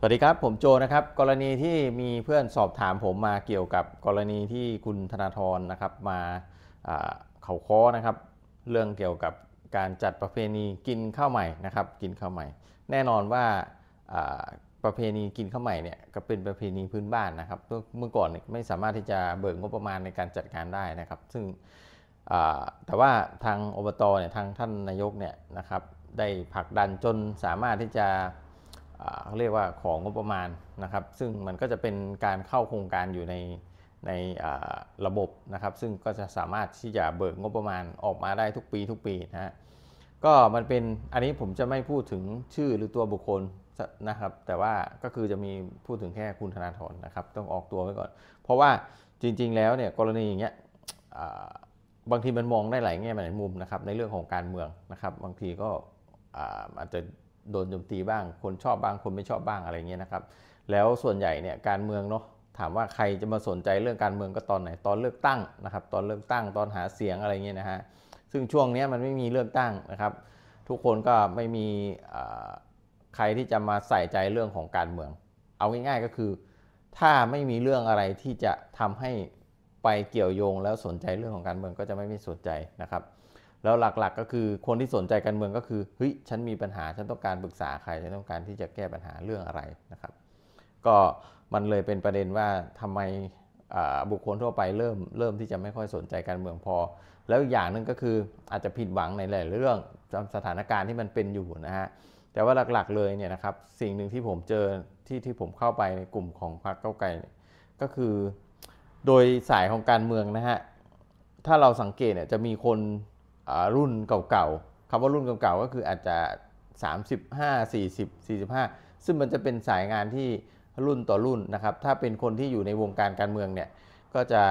สวัสดีครับผมโจนะครับกรณีที่มีเพื่อนสอบถามผมมาเกี่ยวกับกรณีที่คุณธนาธรนะครับ มาเขาค้อนะครับ เรื่องเกี่ยวกับการจัดประเพณีกินข้าวใหม่นะครับกินข้าวใหม่ แน่นอนว่าประเพณีกินข้าวใหม่เนี่ยก็เป็นประเพณีพื้นบ้านนะครับ เมื่อก่อนไม่สามารถที่จะเบิกงบประมาณในการจัดการได้นะครับ ซึ่งแต่ว่าทางอบตเนี่ยทางท่านนายกเนี่ยนะครับได้ผลักดันจนสามารถที่จะเขาเรียกว่าของงบประมาณนะครับ ซึ่งมันก็จะเป็นการเข้าโครงการอยู่ในในระบบนะครับซึ่งก็จะสามารถที่จะเบิกงบประมาณออกมาได้ทุกปี ทุกปีนะฮะก็มันเป็นอันนี้ผมจะไม่พูดถึงชื่อหรือตัวบุคคลนะครับแต่ว่าก็คือจะมีพูดถึงแค่คุณธนาธรนะครับต้องออกตัวไว้ก่อนเพราะว่าจริงๆแล้วเนี่ยกรณีอย่างเงี้ยบางทีมันมองได้หลายแง่หลายมุมนะครับในเรื่องของการเมืองนะครับบางทีก็อาจจะโดนโจมตีบ้าง คนชอบบ้าง คนไม่ชอบบ้างอะไรเงี้ยนะครับ แล้วส่วนใหญ่เนี่ยการเมืองเนาะ ถามว่าใครจะมาสนใจเรื่องการเมืองก็ตอนไหน ตอนเลือกตั้งนะครับ ตอนเลือกตั้ง ตอนหาเสียงอะไรเงี้ยนะฮะ ซึ่งช่วงนี้มันไม่มีเลือกตั้งนะครับ ทุกคนก็ไม่มีใครที่จะมาใส่ใจเรื่องของการเมือง เอาง่ายๆ ก็คือ ถ้าไม่มีเรื่องอะไรที่จะทำให้ไปเกี่ยวโยงแล้วสนใจเรื่องของการเมืองก็จะไม่มีสนใจนะครับแล้วหลักๆกก็คือคนที่สนใจการเมืองก็คือเฮ้ยฉันมีปัญหาฉันต้องการปรึกษาใครฉันต้องการที่จะแก้ปัญหาเรื่องอะไรนะครับ ก็มันเลยเป็นประเด็นว่าทำไมบุคคลทั่วไปเริ่มเริ่มที่จะไม่ค่อยสนใจการเมืองพอ แล้วอย่างหนึ่งก็คืออาจจะผิดหวังในหลายเรื่องสถานการณ์ที่มันเป็นอยู่นะฮะแต่ว่าหลักๆเลยเนี่ยนะครับสิ่งหนึ่งที่ผมเจอที่ที่ผมเข้าไปในกลุ่มของพรรคเก้าไกลก็คือ โดยสายของการเมืองนะฮะถ้าเราสังเกตเนี่ยจะมีคนรุ่นเก่าๆ คำว่ารุ่นเก่าๆ ก็คืออาจจะ 35 40 45 ซึ่งมันจะเป็นสายงานที่รุ่นต่อรุ่นนะครับ ถ้าเป็นคนที่อยู่ในวงการการเมืองเนี่ย ก็จะ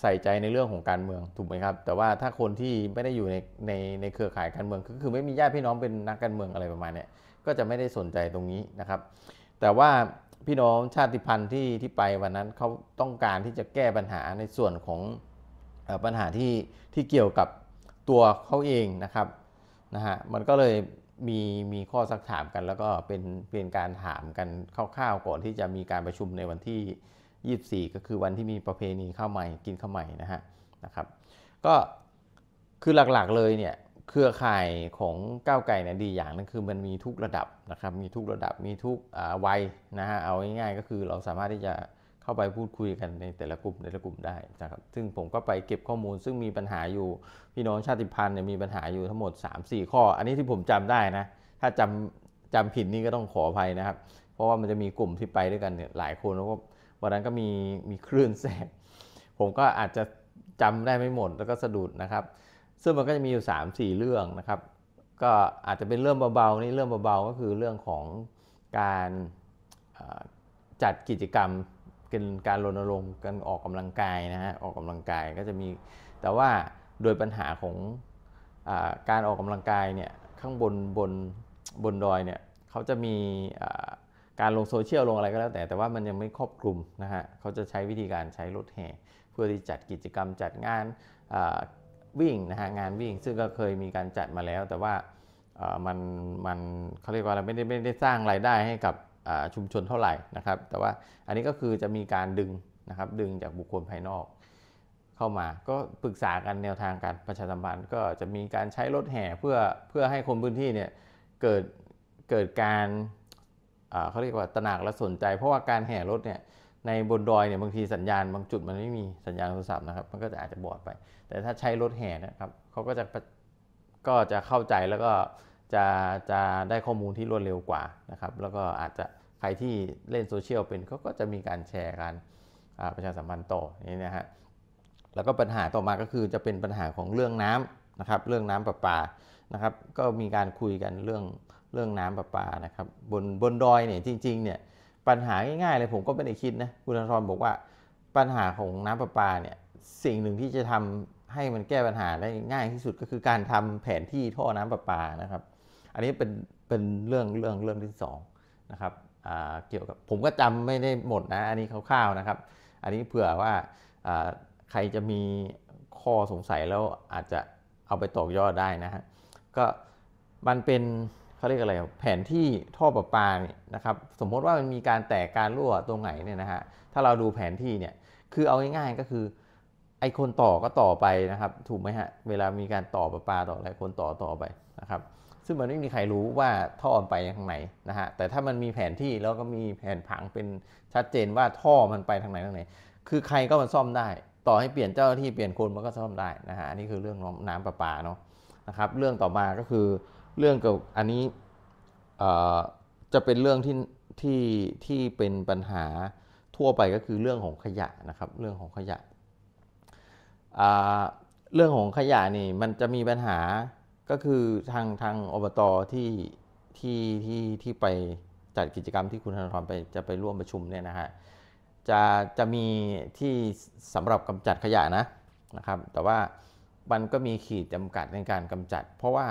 ใส่ใจในเรื่องของการเมืองถูกไหมครับ แต่ว่าถ้าคนที่ไม่ได้อยู่ในในในเครือข่ายการเมืองก็คือไม่มีญาติพี่น้องเป็นนักการเมืองอะไรประมาณนี้ก็จะไม่ได้สนใจตรงนี้นะครับ แต่ว่าพี่น้องชาติพันธุ์ที่ที่ไปวันนั้นเขาต้องการที่จะแก้ปัญหาในส่วนของปัญหาที่ที่เกี่ยวกับตัวเขาเองนะครับนะฮะมันก็เลยมีมีข้อสักถามกันแล้วก็เป็นเป็นการถามกันคร่าวๆก่อนที่จะมีการประชุมในวันที่ 24 ก็คือวันที่มีประเพณีข้าวใหม่กินข้าวใหม่นะฮะนะครับก็คือหลักๆเลยเนี่ยเครือข่ายของก้าวไก่เนี่ยดีอย่างนึงคือมันมีทุกระดับนะครับมีทุกระดับมีทุกวัยนะฮะเอาง่ายๆ ก็คือเราสามารถที่จะข้าไปพูดคุยกันในแต่ละกลุ่มแต่ละกลุ่มได้นะครับ ซึ่งผมก็ไปเก็บข้อมูลซึ่งมีปัญหาอยู่ พี่น้องชาติพันธุ์เนี่ยมีปัญหาอยู่ทั้งหมด 3-4 ข้อ อันนี้ที่ผมจำได้นะ ถ้าจำจำผิดนี่ก็ต้องขออภัยนะครับ เพราะว่ามันจะมีกลุ่มที่ไปด้วยกันเนี่ยหลายคนแล้วก็วันนั้นก็มีมีคลื่นแสบกผมก็อาจจะจำได้ไม่หมดแล้วก็สะดุดนะครับ ซึ่งมันก็จะมีอยู่ 3 4 เรื่องนะครับ ก็อาจจะเป็นเรื่องเบาๆนี่เรื่องเบาๆก็คือเรื่องของการจัดกิจกรรมเป็นการรณรงค์การออกกำลังกายนะฮะออกกำลังกายก็จะมีแต่ว่าโดยปัญหาของอการออกกำลังกายเนี่ยข้างบนบนบนดอยเนี่ยเขาจะมีการลงโซเชียลลงอะไรก็แล้ว แต่แต่ว่ามันยังไม่ครอบคลุมนะฮะเขาจะใช้วิธีการใช้รถแห่เพื่อที่จัดกิจกรรมจัดงานวิ่งนะฮะงานวิ่งซึ่งก็เคยมีการจัดมาแล้ว แต่ว่ามันมันเขาเรียกว่าเราไม่ได้ไม่ได้สร้างรายได้ให้กับชุมชนเท่าไหร่นะครับ แต่ว่าอันนี้ก็คือจะมีการดึงนะครับดึงจากบุคคลภายนอกเข้ามาก็ปรึกษากันแนวทางการประชาสัมพันธ์ก็จะมีการใช้รถแห่เพื่อเพื่อให้คนพื้นที่เนี่ยเกิดเกิดการเขาเรียกว่าตระหนักและสนใจ เพราะว่าการแห่รถเนี่ยในบนดอยเนี่ยบางทีสัญญาณบางจุดมันไม่มีสัญญาณโทรศัพท์นะครับมันก็จะอาจจะบอดไป แต่ถ้าใช้รถแห่นะครับเขาก็จะก็จะเข้าใจแล้วก็จะจะได้ข้อมูลที่รวดเร็วกว่านะครับ แล้วก็อาจจะใครที่เล่นโซเชียลเป็นเขาก็จะมีการแชร์กันประชาสัมพันธ์ต่อนี่นะฮะแล้วก็ปัญหาต่อมาก็คือจะเป็นปัญหาของเรื่องน้ำนะครับ เรื่องน้ำประปานะครับ ก็มีการคุยกันเรื่องเรื่องน้ำประปานะครับบนบนดอยเนี่ยจริงๆเนี่ยปัญหาง่ายๆเลยผมก็ไม่ได้คิดนะคุณธนทรบอกว่าปัญหาของน้ำประปาเนี่ยสิ่งหนึ่งที่จะทำให้มันแก้ปัญหาได้ง่ายที่สุดก็คือการทำแผนที่ท่อน้ำประปานะครับ อันนี้เป็นเป็นเรื่องเรื่องเรื่องที่2นะครับเกี่ยวกับผมก็จำไม่ได้หมดนะ อันนี้คร่าวๆนะครับ อันนี้เผื่อว่าใครจะมีข้อสงสัยแล้วอาจจะเอาไปตอกยอดได้นะฮะก็มันเป็นเขาเรียกอะไรแผนที่ท่อประปาเนี่ยนะครับ สมมติว่ามันมีการแตกการรั่วตรงไหนเนี่ยนะฮะถ้าเราดูแผนที่เนี่ยคือเอาง่ายๆก็คือไอคนต่อก็ต่อไปนะครับ ถูกไหมฮะเวลามีการต่อประปาต่ออะไรคนต่อต่อไปนะครับซึ่งมันไม่มีใครรู้ว่าท่อมันไปทางไหนนะฮะ แต่ถ้ามันมีแผนที่แล้วก็มีแผนผังเป็นชัดเจนว่าท่อมันไปทางไหน ทางไหน คือใครก็มาซ่อมได้ ต่อให้เปลี่ยนเจ้าหน้าที่เปลี่ยนคนมันก็ซ่อมได้นะฮะ อันนี้คือเรื่องน้ำประปาเนาะนะครับ เรื่องต่อมาก็คือเรื่องเกี่ยวอันนี้จะเป็นเรื่องที่ที่ที่เป็นปัญหาทั่วไปก็คือเรื่องของขยะนะครับ เรื่องของขยะ เรื่องของขยะนี่มันจะมีปัญหาก็คือทางทางอบตอที่ที่ที่ที่ไปจัดกิจกรรมที่คุณธนาธรไปจะไปร่วมประชุมเนี่ยนะฮะจะจะมีที่สำหรับกำจัดขยะนะนะครับ แต่ว่ามันก็มีขีดจำกัดในการกำจัด เพราะว่า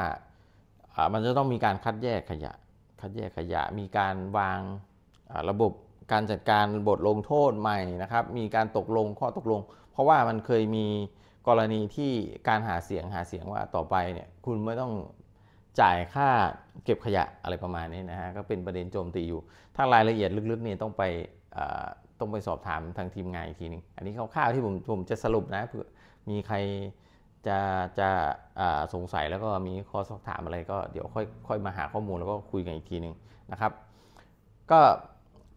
มันจะต้องมีการคัดแยกขยะคัดแยกขยะมีการวางระบบการจัดการบทลงโทษใหม่นะครับ มีการตกลงข้อตกลง เพราะว่ามันเคยมีกรณีที่การหาเสียงหาเสียงว่าต่อไปเนี่ยคุณไม่ต้องจ่ายค่าเก็บขยะอะไรประมาณนี้นะฮะก็เป็นประเด็นโจมตีอยู่ถ้ารายละเอียดลึกๆนี่ต้องไปต้องไปสอบถามทางทีมงานอีกทีนึง อันนี้คร่าวๆที่ผมผมจะสรุปนะเพื่อมีใครจะจะสงสัยแล้วก็มีข้อสอบถามอะไรก็เดี๋ยวค่อยค่อยมาหาข้อมูลแล้วก็คุยกันอีกทีหนึ่งนะครับ ก็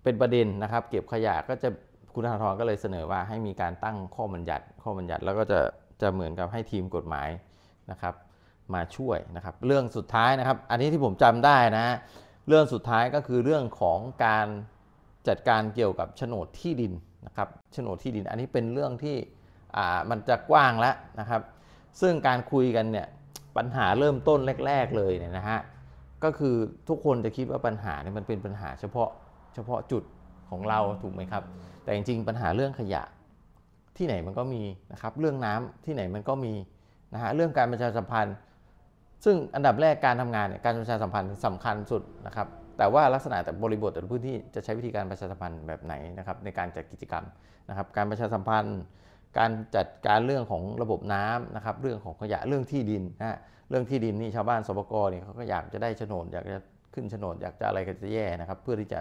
เป็นประเด็นนะครับเก็บขยะก็จะคุณธนาธรก็เลยเสนอว่าให้มีการตั้งข้อบัญญัติ ข้อบัญญัติแล้วก็จะจะเหมือนกับให้ทีมกฎหมายนะครับมาช่วยนะครับเรื่องสุดท้ายนะครับอันนี้ที่ผมจำได้นะเรื่องสุดท้ายก็คือเรื่องของการจัดการเกี่ยวกับโฉนดที่ดินนะครับโฉนดที่ดิน อันนี้เป็นเรื่องที่มันจะกว้างแล้วนะครับซึ่งการคุยกันเนี่ยปัญหาเริ่มต้นแรกๆเลยเนี่ยนะฮะก็คือทุกคนจะคิดว่าปัญหาเนี่ยมันเป็นปัญหาเฉพาะเฉพาะจุดของเราถูกไหมครับแต่จริงๆปัญหาเรื่องขยะที่ไหนมันก็มีนะครับเรื่องน้ำที่ไหนมันก็มีนะฮะเรื่องการประชาสัมพันธ์ ซึ่งอันดับแรกการทำงานเนี่ยการประชาสัมพันธ์สำคัญสุดนะครับ แต่ว่าลักษณะแต่บริบทแต่พื้นที่จะใช้วิธีการประชาสัมพันธ์แบบไหนนะครับในการจัดกิจกรรมนะครับ การประชาสัมพันธ์ การจัดการเรื่องของระบบน้ำนะครับเรื่องของขยะเรื่องที่ดินนะเรื่องที่ดินนี่ชาวบ้านสปกเนี่ยเขาก็อยากจะได้โฉนดอยากจะขึ้นโฉนดอยากจะอะไรก็จะแย่นะครับ เพื่อที่จะ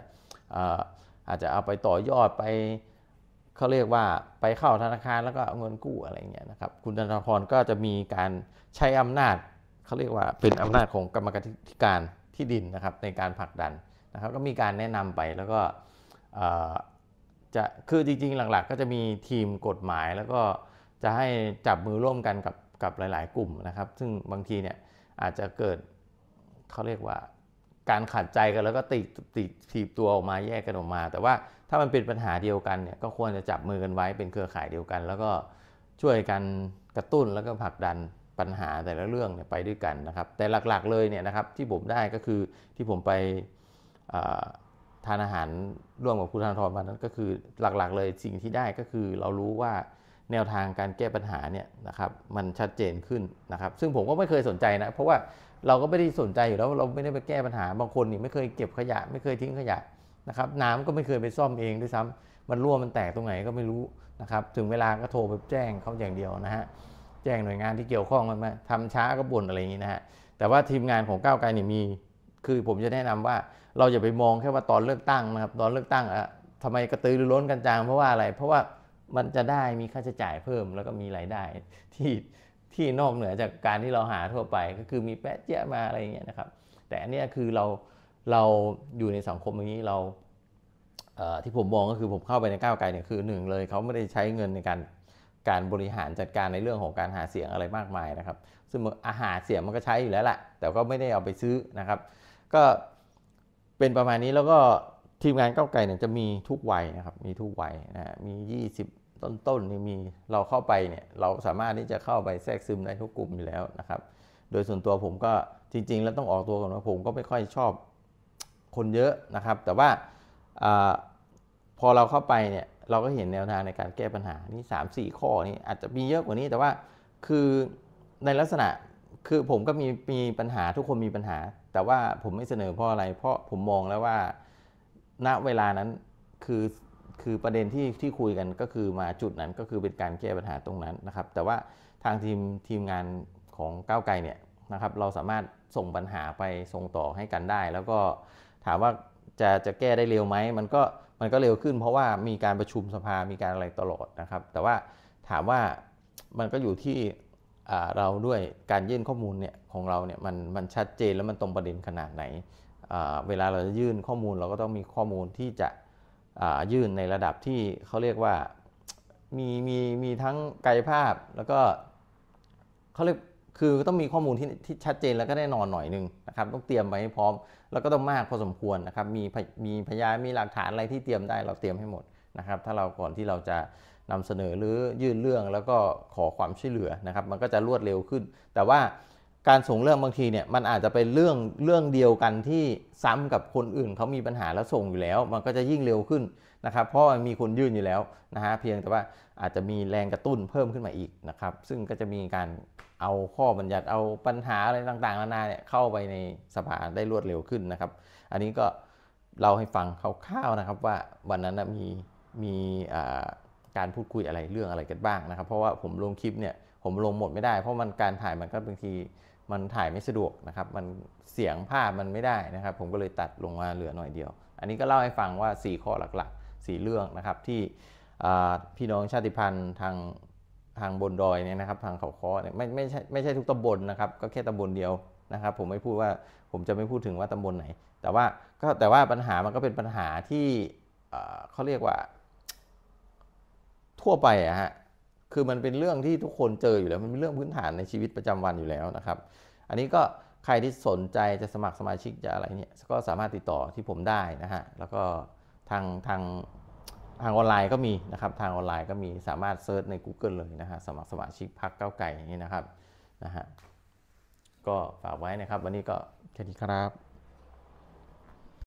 อาจจะเอาไปต่อยอดไปเขาเรียกว่าไปเข้าธนาคารแล้วก็เอาเงินกู้อะไรเงี้ยนะครับคุณธนาพรก็จะมีการใช้อำนาจเขาเรียกว่าเป็นอำนาจของกรรมการที่การที่ดินนะครับในการผลักดันนะครับก็มีการแนะนำไปแล้วก็จะคือจริง ๆ หลักๆ ก็จะมีทีมกฎหมายแล้วก็จะให้จับมือร่วมกันกับกับหลาย ๆ กลุ่มนะครับ ซึ่งบางทีเนี่ยอาจจะเกิดเขาเรียกว่า การขัดใจกันแล้วก็ตีตีถีบตัวออกมาแยกกันออกมา แต่ว่าถ้ามันเป็นปัญหาเดียวกันเนี่ยก็ควรจะจับมือกันไว้เป็นเครือข่ายเดียวกัน แล้วก็ช่วยกันกระตุ้นแล้วก็ผลักดันปัญหาแต่ละเรื่องไปด้วยกันนะครับแต่หลักๆเลยเนี่ยนะครับที่ผมได้ก็คือที่ผมไปทานอาหารร่วมกับคุณธนทรวันนั้นก็คือหลักๆ เลยสิ่งที่ได้ก็คือเรารู้ว่าแนวทางการแก้ปัญหาเนี่ยนะครับมันชัดเจนขึ้นนะครับซึ่งผมก็ไม่เคยสนใจนะเพราะว่าเราก็ไม่ได้สนใจอยู่แล้วเราไม่ได้ไปแก้ปัญหาบางคนนี่ไม่เคยเก็บขยะ ไม่เคยทิ้งขยะนะครับน้ำก็ไม่เคยไปซ่อมเองด้วยซ้ำ มันรั่วมันแตกตรงไหนก็ไม่รู้นะครับ ถึงเวลาก็โทรไปแจ้งเขาอย่างเดียวนะฮะแจ้งหน่วยงานที่เกี่ยวข้องมาทำช้าก็บ่นอะไรอย่างนี้นะฮะแต่ว่าทีมงานของก้าวไกลเนี่ยมีคือผมจะแนะนำว่าเราอย่าไปมองแค่ว่าตอนเลือกตั้งนะครับ ตอนเลือกตั้งอะทำไมกระตือรือร้นกันจังเพราะว่าอะไร เพราะว่ามันจะได้มีค่าใช้จ่ายเพิ่มแล้วก็มีรายได้ ที่ที่นอกเหนือจากการที่เราหาทั่วไป ก็คือมีแปะเจ๊ะมาอะไรอย่างเงี้ยนะครับ แต่อันนี้คือเราเราอยู่ในสังคมอย่างนี้เราที่ผมมองก็คือผมเข้าไปในก้าวไกลเนี่ยคือหนึ่งเลยเขาไม่ได้ใช้เงินในการการบริหารจัดการในเรื่องของการหาเสียงอะไรมากมายนะครับ ซึ่งอาหารเสียงมันก็ใช้อยู่แล้วแหละแต่ก็ไม่ได้เอาไปซื้อนะครับ ก็เป็นประมาณนี้แล้วก็ทีมงานก้าวไกลเนี่ยจะมีทุกวัยนะครับมีทุกวัยนะมี 20 ต้น้นนี่มีเราเข้าไปเนี่ยเราสามารถที่จะเข้าไปแทรกซึมในทุกกลุ่มอยู่แล้วนะครับ โดยส่วนตัวผมก็จริง ๆ แล้วต้องออกตัวก่อนว่าผมก็ไม่ค่อยชอบคนเยอะนะครับ แต่ว่าอพอเราเข้าไปเนี่ย เราก็เห็นแนวทางในการแก้ปัญหา นี่สามสี่ข้อนี่อาจจะมีเยอะกว่านี้ แต่ว่าคือในลักษณะคือผมก็มีมีปัญหาทุกคนมีปัญหา แต่ว่าผมไม่เสนอเพราะอะไร เพราะผมมองแล้วว่าณเวลานั้นคือคือประเด็นที่ที่คุยกันก็คือมาจุดนั้นก็คือเป็นการแก้ปัญหาตรงนั้นนะครับ แต่ว่าทางทีมทีมงานของก้าวไกลเนี่ยนะครับ เราสามารถส่งปัญหาไปส่งต่อให้กันได้ แล้วก็ถามว่าจะจะแก้ได้เร็วไหมมันก็มันก็เร็วขึ้น เพราะว่ามีการประชุมสภามีการอะไรตลอดนะครับแต่ว่าถามว่ามันก็อยู่ที่เราด้วยการยื่นข้อมูลเนี่ยของเราเนี่ยมันมันชัดเจนแล้วมันตรงประเด็นขนาดไหนเวลาเราจะยื่นข้อมูลเราก็ต้องมีข้อมูลที่จะยื่นในระดับที่เขาเรียกว่ามีมีมีทั้งกายภาพแล้วก็เขาเรียกคือต้องมีข้อมูลที่ทชัดเจนแล้วก็แน่นอนหน่อยหนึ่งนะครับต้องเตรียมไว้ให้พร้อมแล้วก็ต้องมากพอสมควรนะครับ มีมีพยานมีหลักฐานอะไรที่เตรียมได้เราเตรียมให้หมดนะครับถ้าเราก่อนที่เราจะนำเสนอหรือยื่นเรื่องแล้วก็ขอความช่วยเหลือนะครับมันก็จะรวดเร็วขึ้น แต่ว่าการส่งเรื่องบางทีเนี่ยมันอาจจะเป็นเรื่องเรื่องเดียวกันที่ซ้ำกับคนอื่น เขามีปัญหาแล้วส่งอยู่แล้ว มันก็จะยิ่งเร็วขึ้นนะครับเพราะมีคนยื่นอยู่แล้วนะฮะเพียงแต่ว่าอาจจะมีแรงกระตุ้นเพิ่มขึ้นมาอีกนะครับซึ่งก็จะมีการเอาข้อบัญญัติเอาปัญหาอะไรต่างๆนานาเนี่ยเข้าไปในสภาได้รวดเร็วขึ้นนะครับอันนี้ก็เราให้ฟังคร่าวๆนะครับว่าวันนั้นมีมีการพูดคุยอะไรเรื่องอะไรกันบ้างนะครับเพราะว่าผมลงคลิปเนี่ยผมลงหมดไม่ได้ เพราะมันการถ่ายมันก็บางที มันถ่ายไม่สะดวกนะครับมันเสียงภาพมันไม่ได้นะครับผมก็เลยตัดลงมาเหลือหน่อยเดียว อันนี้ก็เล่าให้ฟังว่า 4 ข้อหลักสีเรื่องนะครับที่พี่น้องชาติพันธุ์ทางทางบนดอยเนี่ยนะครับ ทางเขาคอเนี่ยไม่ไม่ใช่ไม่ใช่ทุกตำบลนนะครับ ก็แค่ตำบลเดียวนะครับผมไม่พูดว่าผมจะไม่พูดถึงว่าตำบลไหนแต่ว่าก็แต่ว่าปัญหามันก็เป็นปัญหาที่เขาเรียกว่าทั่วไปอะฮะคือมันเป็นเรื่องที่ทุกคนเจออยู่แล้วมันเป็นเรื่องพื้นฐานในชีวิตประจำวันอยู่แล้วนะครับ อันนี้ก็ใครที่สนใจจะสมัครสมาชิกจะอะไรเนี่ยก็สามารถติดต่อที่ผมได้นะฮะแล้วก็ทางทางทางออนไลน์ก็มีนะครับ ทางออนไลน์ก็มีสามารถเซิร์ชใน Google เลยนะฮะ สมัครสมาชิกพักเก้าไก่นี่นะครับนะฮะก็ฝากไว้นะครับวันนี้ก็แค่นี้ครับ